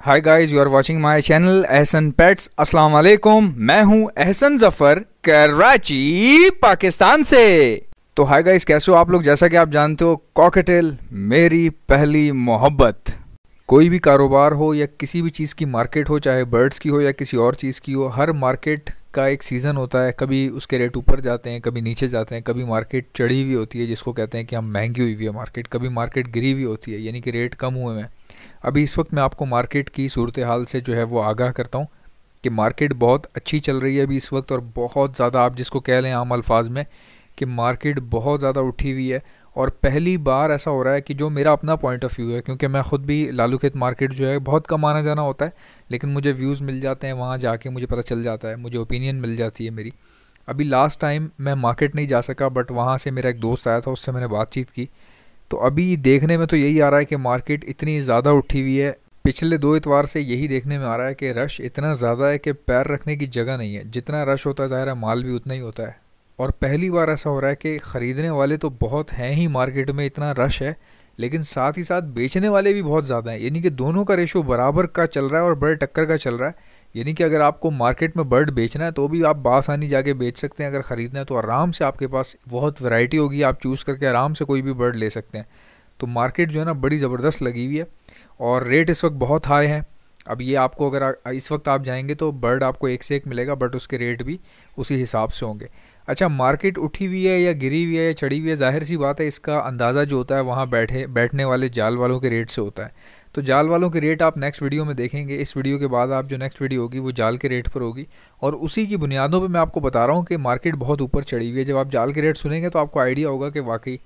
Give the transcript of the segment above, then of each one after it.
hi guys you are watching my channel Ehsan pets अस्सलाम वालेकुम मैं हूं एहसन जफर कराची पाकिस्तान से तो हाय गाइस कैसे हो आप लोग जैसा कि आप जानते हो कॉकेटेल मेरी पहली मोहब्बत कोई भी कारोबार हो या किसी भी चीज़ की मार्केट हो चाहे बर्ड्स की हो या किसी और चीज़ की हो हर मार्केट का एक सीज़न होता है कभी उसके रेट ऊपर जाते हैं कभी नीचे जाते हैं कभी मार्केट चढ़ी हुई होती है जिसको कहते हैं कि हम महंगी हुई हुई है मार्केट कभी मार्केट गिरी हुई होती है यानी कि रेट कम हुए हैं अभी इस वक्त मैं आपको मार्केट की सूरत हाल से जो है वो आगाह करता हूँ कि मार्केट बहुत अच्छी चल रही है अभी इस वक्त और बहुत ज़्यादा आप जिसको कह लें आम अल्फाज में कि मार्केट बहुत ज़्यादा उठी हुई है और पहली बार ऐसा हो रहा है कि जो मेरा अपना पॉइंट ऑफ व्यू है क्योंकि मैं ख़ुद भी लालू खेत मार्केट जो है बहुत कम आना जाना होता है लेकिन मुझे व्यूज़ मिल जाते हैं वहाँ जाके मुझे पता चल जाता है मुझे ओपिनियन मिल जाती है मेरी अभी लास्ट टाइम मैं मार्केट नहीं जा सका बट वहाँ से मेरा एक दोस्त आया था उससे मैंने बातचीत की तो अभी देखने में तो यही आ रहा है कि मार्केट इतनी ज़्यादा उठी हुई है पिछले दो इतवार से यही देखने में आ रहा है कि रश इतना ज़्यादा है कि पैर रखने की जगह नहीं है जितना रश होता है ज़ाहिर है माल भी उतना ही होता है और पहली बार ऐसा हो रहा है कि ख़रीदने वाले तो बहुत हैं ही मार्केट में इतना रश है लेकिन साथ ही साथ बेचने वाले भी बहुत ज़्यादा हैं यानी कि दोनों का रेशो बराबर का चल रहा है और बड़े टक्कर का चल रहा है यानी कि अगर आपको मार्केट में बर्ड बेचना है तो भी आप बासानी जाके बेच सकते हैं अगर ख़रीदना है तो आराम से आपके पास बहुत वैरायटी होगी आप चूज़ करके आराम से कोई भी बर्ड ले सकते हैं तो मार्केट जो है ना बड़ी ज़बरदस्त लगी हुई है और रेट इस वक्त बहुत हाई हैं अब ये आपको अगर इस वक्त आप जाएंगे तो बर्ड आपको एक से एक मिलेगा बट उसके रेट भी उसी हिसाब से होंगे अच्छा मार्केट उठी हुई है या गिरी हुई है या चढ़ी हुई है जाहिर सी बात है इसका अंदाज़ा जो होता है वहाँ बैठे बैठने वाले जाल वालों के रेट से होता है तो जाल वालों के रेट आप नेक्स्ट वीडियो में देखेंगे इस वीडियो के बाद आप जो नेक्स्ट वीडियो होगी वो जाल के रेट पर होगी और उसी की बुनियादों पर मैं आपको बता रहा हूँ कि मार्केट बहुत ऊपर चढ़ी हुई है जब आप जाल के रेट सुनेंगे तो आपको आइडिया होगा कि वाकई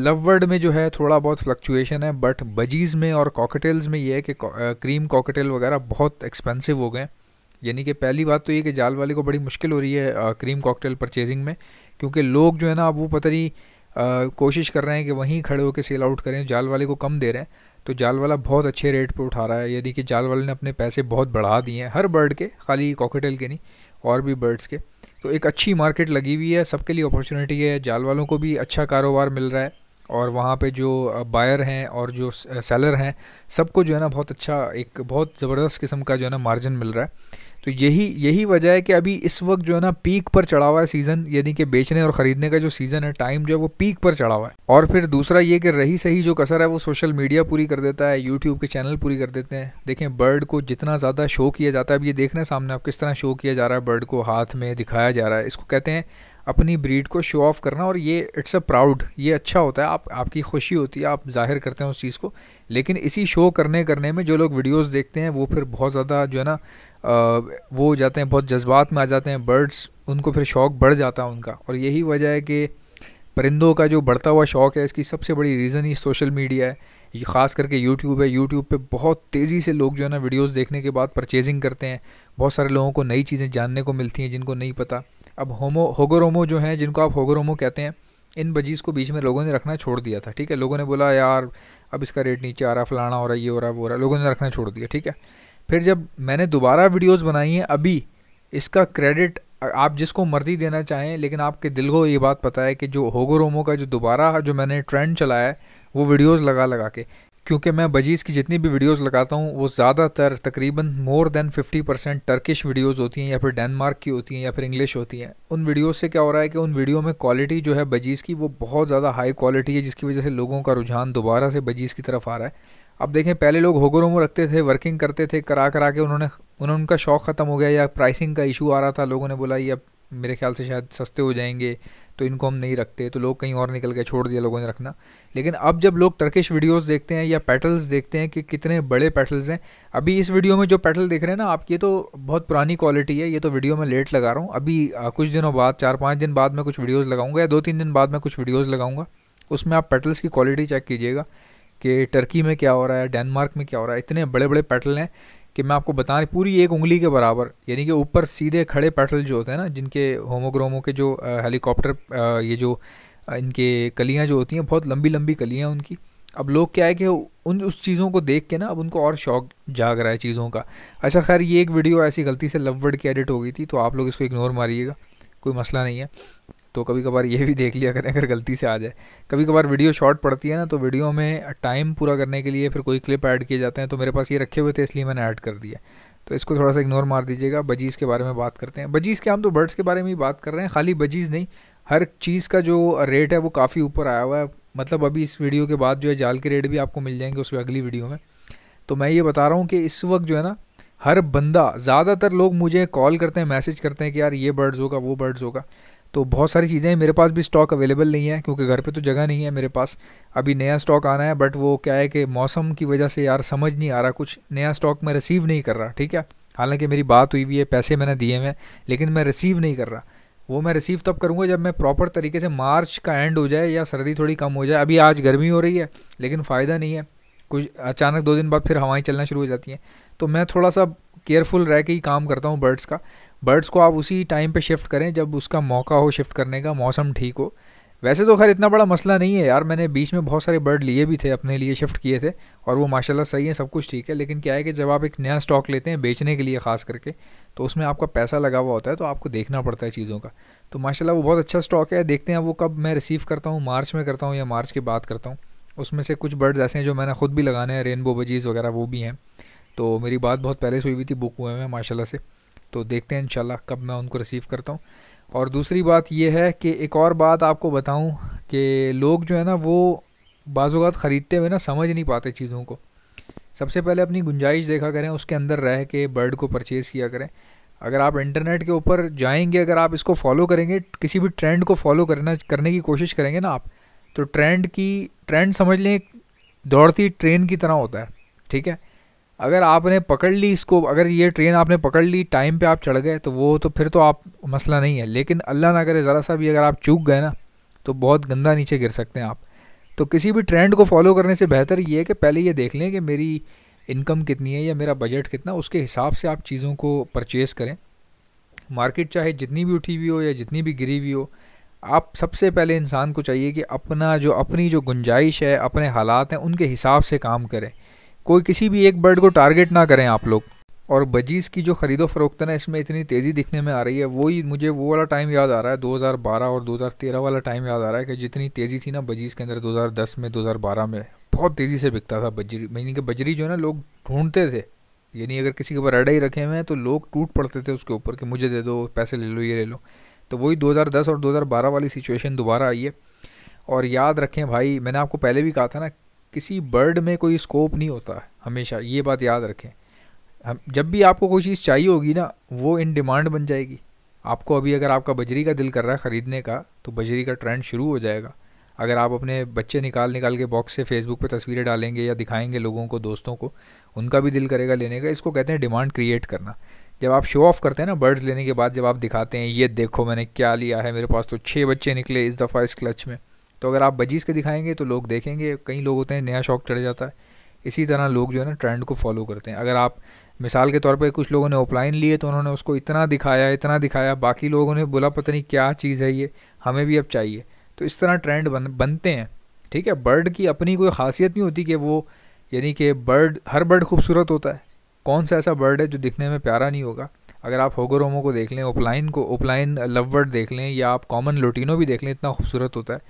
लव वर्ड में जो है थोड़ा बहुत फ्लक्चुएशन है बट बजीज़ में और कॉकटेल्स में ये है कि क्रीम कॉकटेल वगैरह बहुत एक्सपेंसिव हो गए हैं यानी कि पहली बात तो ये कि जाल वाले को बड़ी मुश्किल हो रही है आ, क्रीम कॉकटेल परचेजिंग में क्योंकि लोग जो है ना अब वो पता नहीं कोशिश कर रहे हैं कि वहीं खड़े होकर सेल आउट करें जाल वाले को कम दे रहे हैं तो जाल वाला बहुत अच्छे रेट पर उठा रहा है यानी कि जाल वाले ने अपने पैसे बहुत बढ़ा दिए हैं हर बर्ड के खाली कॉकटेल के नहीं और भी बर्ड्स के तो एक अच्छी मार्केट लगी हुई है सबके लिए अपॉर्चुनिटी है जाल वालों को भी अच्छा कारोबार मिल रहा है और वहाँ पे जो बायर हैं और जो सेलर हैं सबको जो है ना बहुत अच्छा एक बहुत ज़बरदस्त किस्म का जो है ना मार्जिन मिल रहा है तो यही यही वजह है कि अभी इस वक्त जो है ना पीक पर चढ़ा हुआ है सीज़न यानी कि बेचने और ख़रीदने का जो सीज़न है टाइम जो है वो पीक पर चढ़ा हुआ है और फिर दूसरा ये कि रही सही जो कसर है वो सोशल मीडिया पूरी कर देता है यूट्यूब के चैनल पूरी कर देते हैं देखें बर्ड को जितना ज़्यादा शो किया जाता है अब ये देख रहे हैं सामने आप किस तरह शो किया जा रहा है बर्ड को हाथ में दिखाया जा रहा है इसको कहते हैं अपनी ब्रीड को शो ऑफ करना और ये इट्स अ प्राउड ये अच्छा होता है आप आपकी खुशी होती है आप जाहिर करते हैं उस चीज़ को लेकिन इसी शो करने करने में जो लोग वीडियोस देखते हैं वो फिर बहुत ज़्यादा जो है ना वो हो जाते हैं बहुत जज्बात में आ जाते हैं बर्ड्स उनको फिर शौक़ बढ़ जाता है उनका और यही वजह है कि परिंदों का जो बढ़ता हुआ शौक़ है इसकी सबसे बड़ी रीज़न ही सोशल मीडिया है ये ख़ास करके यूट्यूब है यूट्यूब पे बहुत तेज़ी से लोग जो है ना वीडियोस देखने के बाद परचेजिंग करते हैं बहुत सारे लोगों को नई चीज़ें जानने को मिलती हैं जिनको नहीं पता अब होमो होगोरोमो जो हैं जिनको आप होगोरोमो कहते हैं इन बजीज़ को बीच में लोगों ने रखना छोड़ दिया था ठीक है लोगों ने बोला यार अब इसका रेट नीचे आ रहा फलाना हो रहा ये हो रहा वो हो रहा लोगों ने रखना छोड़ दिया ठीक है फिर जब मैंने दोबारा वीडियोस बनाई हैं अभी इसका क्रेडिट आप जिसको मर्जी देना चाहें लेकिन आपके दिल को ये बात पता है कि जो होगोरोमो का जो दोबारा जो मैंने ट्रेंड चलाया है वो वीडियोज़ लगा लगा के क्योंकि मैं बजीज़ की जितनी भी वीडियोस लगाता हूँ वो ज़्यादातर तकरीबन more than 50 percent Turkish videos होती हैं या फिर डेनमार्क की होती हैं या फिर इंग्लिश होती हैं उन वीडियोस से क्या हो रहा है कि उन वीडियो में क्वालिटी जो है बजीज़ की वो बहुत ज़्यादा हाई क्वालिटी है जिसकी वजह से लोगों का रुझान दोबारा से बजीज़ की तरफ आ रहा है अब देखें पहले लोग होगोरोमो रखते थे वर्किंग करते थे करा करा के उन्होंने उन्होंने उनका शौक़ ख़त्म हो गया या प्राइसिंग का इशू आ रहा था लोगों ने बोला ये अब मेरे ख्याल से शायद सस्ते हो जाएंगे तो इनको हम नहीं रखते तो लोग कहीं और निकल के छोड़ दिया लोगों ने रखना लेकिन अब जब लोग टर्किश वीडियोस देखते हैं या पेटल्स देखते हैं कि कितने बड़े पेटल्स हैं अभी इस वीडियो में जो पेटल देख रहे हैं ना आप ये तो बहुत पुरानी क्वालिटी है ये तो वीडियो में लेट लगा रहा हूँ अभी कुछ दिनों बाद चार पाँच दिन बाद मैं कुछ वीडियोज़ लगाऊँगा या दो तीन दिन बाद मैं कुछ वीडियोज़ लगाऊँगा उसमें आप पेटल्स की क्वालिटी चेक कीजिएगा कि टर्की में क्या हो रहा है डेनमार्क में क्या हो रहा है इतने बड़े बड़े पेटल हैं कि मैं आपको बता रही पूरी एक उंगली के बराबर यानी कि ऊपर सीधे खड़े पेटल जो होते हैं ना जिनके होमोग्रोमो के जो हेलीकॉप्टर ये जो इनके कलियाँ जो होती हैं बहुत लंबी लंबी कलियाँ उनकी अब लोग क्या है कि उन उस चीज़ों को देख के ना अब उनको और शौक जाग रहा है चीज़ों का अच्छा खैर ये एक वीडियो ऐसी गलती से लव वर्ड की एडिट हो गई थी तो आप लोग इसको इग्नोर मारिएगा कोई मसला नहीं है तो कभी कभार ये भी देख लिया करें अगर गलती से आ जाए कभी कभार वीडियो शॉर्ट पड़ती है ना तो वीडियो में टाइम पूरा करने के लिए फिर कोई क्लिप ऐड किए जाते हैं तो मेरे पास ये रखे हुए थे इसलिए मैंने ऐड कर दिया तो इसको थोड़ा सा इग्नोर मार दीजिएगा बजीज़ के बारे में बात करते हैं बजीज़ के हम तो बर्ड्स के बारे में ही बात कर रहे हैं खाली बजीज़ नहीं हर चीज़ का जो रेट है वो काफ़ी ऊपर आया हुआ है मतलब अभी इस वीडियो के बाद जो है जाल के रेट भी आपको मिल जाएंगे उसमें अगली वीडियो में तो मैं ये बता रहा हूँ कि इस वक्त जो है ना हर बंदा ज़्यादातर लोग मुझे कॉल करते हैं मैसेज करते हैं कि यार ये बर्ड्स होगा वो बर्ड्स होगा तो बहुत सारी चीज़ें मेरे पास भी स्टॉक अवेलेबल नहीं है क्योंकि घर पे तो जगह नहीं है मेरे पास अभी नया स्टॉक आना है बट वो क्या है कि मौसम की वजह से यार समझ नहीं आ रहा कुछ नया स्टॉक मैं रिसीव नहीं कर रहा ठीक है हालांकि मेरी बात हुई हुई है पैसे मैंने दिए हैं लेकिन मैं रिसीव नहीं कर रहा वो मैं रिसीव तब करूँगा जब मैं प्रॉपर तरीके से मार्च का एंड हो जाए या सर्दी थोड़ी कम हो जाए अभी आज गर्मी हो रही है लेकिन फ़ायदा नहीं है कुछ अचानक दो दिन बाद फिर हवाएं चलना शुरू हो जाती हैं तो मैं थोड़ा सा केयरफुल रह के ही काम करता हूँ बर्ड्स का बर्ड्स को आप उसी टाइम पे शिफ्ट करें जब उसका मौका हो शिफ्ट करने का मौसम ठीक हो वैसे तो खैर इतना बड़ा मसला नहीं है यार मैंने बीच में बहुत सारे बर्ड लिए भी थे अपने लिए शिफ्ट किए थे और वो माशाल्लाह सही है सब कुछ ठीक है लेकिन क्या है कि जब आप एक नया स्टॉक लेते हैं बेचने के लिए ख़ास करके तो उसमें आपका पैसा लगा हुआ होता है तो आपको देखना पड़ता है चीज़ों का तो माशाल्लाह वो बहुत अच्छा स्टॉक है देखते हैं वो कब मैं रिसीव करता हूँ मार्च में करता हूँ या मार्च के बाद करता हूँ उसमें से कुछ बर्ड्स ऐसे हैं जो मैंने खुद भी लगाने हैं रेनबो बजीज़ वगैरह वो भी हैं तो मेरी बात बहुत पहले से हुई हुई थी बुक हुए हैं माशाला से तो देखते हैं इंशाल्लाह कब मैं उनको रिसीव करता हूँ और दूसरी बात यह है कि एक और बात आपको बताऊँ कि लोग जो है ना वो बाज़ात ख़रीदते हुए ना समझ नहीं पाते चीज़ों को सबसे पहले अपनी गुंजाइश देखा करें उसके अंदर रह के बर्ड को परचेज़ किया करें अगर आप इंटरनेट के ऊपर जाएंगे अगर आप इसको फॉलो करेंगे किसी भी ट्रेंड को फॉलो करना करने की कोशिश करेंगे ना आप तो ट्रेंड की ट्रेंड समझ लें दौड़ती ट्रेन की तरह होता है ठीक है अगर आपने पकड़ ली इसको अगर ये ट्रेन आपने पकड़ ली टाइम पे आप चढ़ गए तो वो तो फिर तो आप मसला नहीं है लेकिन अल्लाह ना करे ज़रा सा भी अगर आप चूक गए ना तो बहुत गंदा नीचे गिर सकते हैं आप तो किसी भी ट्रेंड को फॉलो करने से बेहतर ये है कि पहले ये देख लें कि मेरी इनकम कितनी है या मेरा बजट कितना उसके हिसाब से आप चीज़ों को परचेज़ करें मार्केट चाहे जितनी भी उठी हुई हो या जितनी भी गिरी हुई हो आप सबसे पहले इंसान को चाहिए कि अपना जो अपनी जो गुंजाइश है अपने हालात हैं उनके हिसाब से काम करें कोई किसी भी एक बर्ड को टारगेट ना करें आप लोग और बजीज़ की जो ख़रीदो फरोख्त है ना इसमें इतनी तेज़ी दिखने में आ रही है वही मुझे वो वाला टाइम याद आ रहा है 2012 और 2013 वाला टाइम याद आ रहा है कि जितनी तेज़ी थी ना बजीज़ के अंदर 2010 में 2012 में बहुत तेज़ी से बिकता था बजरी यानी कि बजरी जो है ना लोग ढूंढते थे यानी अगर किसी के ऊपर अड़ाई ही रखे हुए हैं तो लोग टूट पड़ते थे उसके ऊपर कि मुझे दे दो पैसे ले लो ये ले लो तो वही दो और दो वाली सिचुएशन दोबारा आई है और याद रखें भाई मैंने आपको पहले भी कहा था ना किसी बर्ड में कोई स्कोप नहीं होता है हमेशा ये बात याद रखें हम जब भी आपको कोई चीज़ चाहिए होगी ना वो इन डिमांड बन जाएगी आपको अभी अगर आपका बजरी का दिल कर रहा है ख़रीदने का तो बजरी का ट्रेंड शुरू हो जाएगा अगर आप अपने बच्चे निकाल निकाल के बॉक्स से फेसबुक पे तस्वीरें डालेंगे या दिखाएंगे लोगों को दोस्तों को उनका भी दिल करेगा लेने का इसको कहते हैं डिमांड क्रिएट करना जब आप शो ऑफ करते हैं ना बर्ड्स लेने के बाद जब आप दिखाते हैं ये देखो मैंने क्या लिया है मेरे पास तो छः बच्चे निकले इस दफ़ा इस क्लच में तो अगर आप बजीज के दिखाएंगे तो लोग देखेंगे कई लोग होते हैं नया शौक चढ़ जाता है इसी तरह लोग जो है ना ट्रेंड को फॉलो करते हैं अगर आप मिसाल के तौर पर कुछ लोगों ने ऑफलाइन लिए तो उन्होंने उसको इतना दिखाया इतना दिखाया बाकी लोगों ने बोला पता नहीं क्या चीज़ है ये हमें भी अब चाहिए तो इस तरह ट्रेंड बन बनते हैं ठीक है बर्ड की अपनी कोई खासियत नहीं होती कि वो यानी कि बर्ड हर बर्ड खूबसूरत होता है कौन सा ऐसा बर्ड है जो दिखने में प्यारा नहीं होगा अगर आप होगोरोमो को देख लें ओपलाइन को ओपलाइन लव बर्ड देख लें या आप कॉमन लोटिनो भी देख लें इतना खूबसूरत होता है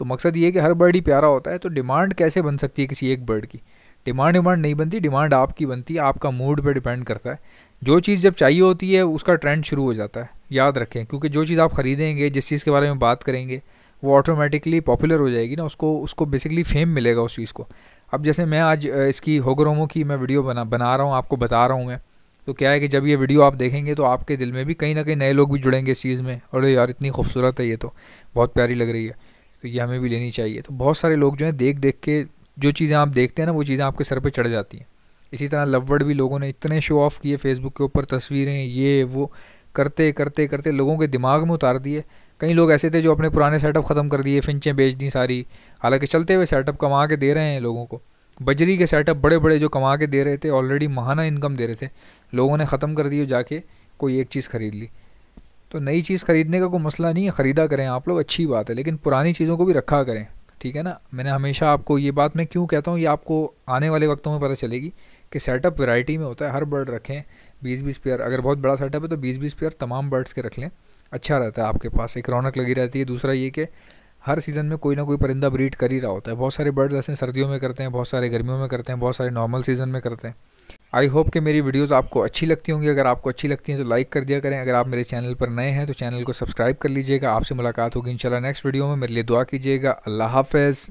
तो मकसद ये कि हर बर्ड ही प्यारा होता है तो डिमांड कैसे बन सकती है किसी एक बर्ड की डिमांड डिमांड नहीं बनती डिमांड आपकी बनती है आपका मूड पे डिपेंड करता है जो चीज़ जब चाहिए होती है उसका ट्रेंड शुरू हो जाता है याद रखें क्योंकि जो चीज़ आप ख़रीदेंगे जिस चीज़ के बारे में बात करेंगे वो ऑटोमेटिकली पॉपुलर हो जाएगी ना उसको उसको बेसिकली फेम मिलेगा उस चीज़ को अब जैसे मैं आज इसकी होगरोमो की मैं वीडियो बना बना रहा हूँ आपको बता रहा हूँ मैं तो क्या है कि जब ये वीडियो आप देखेंगे तो आपके दिल में भी कहीं ना कहीं नए लोग भी जुड़ेंगे इस चीज़ में और यार इतनी खूबसूरत है ये तो बहुत प्यारी लग रही है तो ये हमें भी लेनी चाहिए तो बहुत सारे लोग जो हैं देख देख के जो चीज़ें आप देखते हैं ना वो चीज़ें आपके सर पे चढ़ जाती हैं इसी तरह लवड़ भी लोगों ने इतने शो ऑफ किए फेसबुक के ऊपर तस्वीरें ये वो करते करते करते लोगों के दिमाग में उतार दिए कई लोग ऐसे थे जो अपने पुराने सेटअप ख़त्म कर दिए फिंचें बेच दी सारी हालांकि चलते हुए सेटअप कमा के दे रहे हैं लोगों को बजरी के सेटअप बड़े बड़े जो कमा के दे रहे थे ऑलरेडी महाना इनकम दे रहे थे लोगों ने ख़त्म कर दिए जाके कोई एक चीज़ खरीद ली तो नई चीज़ ख़रीदने का कोई मसला नहीं है ख़रीदा करें आप लोग अच्छी बात है लेकिन पुरानी चीज़ों को भी रखा करें ठीक है ना मैंने हमेशा आपको ये बात मैं क्यों कहता हूँ ये आपको आने वाले वक्तों में पता चलेगी कि सेटअप वैरायटी में होता है हर बर्ड रखें बीस बीस पेयर अगर बहुत बड़ा सेटअप है तो बीस बीस पेयर तमाम बर्ड्स के रख लें अच्छा रहता है आपके पास एक रौनक लगी रहती है दूसरा ये कि हर सीज़न में कोई ना कोई परिंदा ब्रीड कर ही रहा होता है बहुत सारे बर्ड्स ऐसे सर्दियों में करते हैं बहुत सारे गर्मियों में करते हैं बहुत सारे नॉर्मल सीज़न में करते हैं आई होप कि मेरी वीडियोस आपको अच्छी लगती होंगी अगर आपको अच्छी लगती हैं तो लाइक कर दिया करें अगर आप मेरे चैनल पर नए हैं तो चैनल को सब्सक्राइब कर लीजिएगा आपसे मुलाकात होगी इंशाल्लाह नेक्स्ट वीडियो में मेरे लिए दुआ कीजिएगा अल्लाह हाफिज़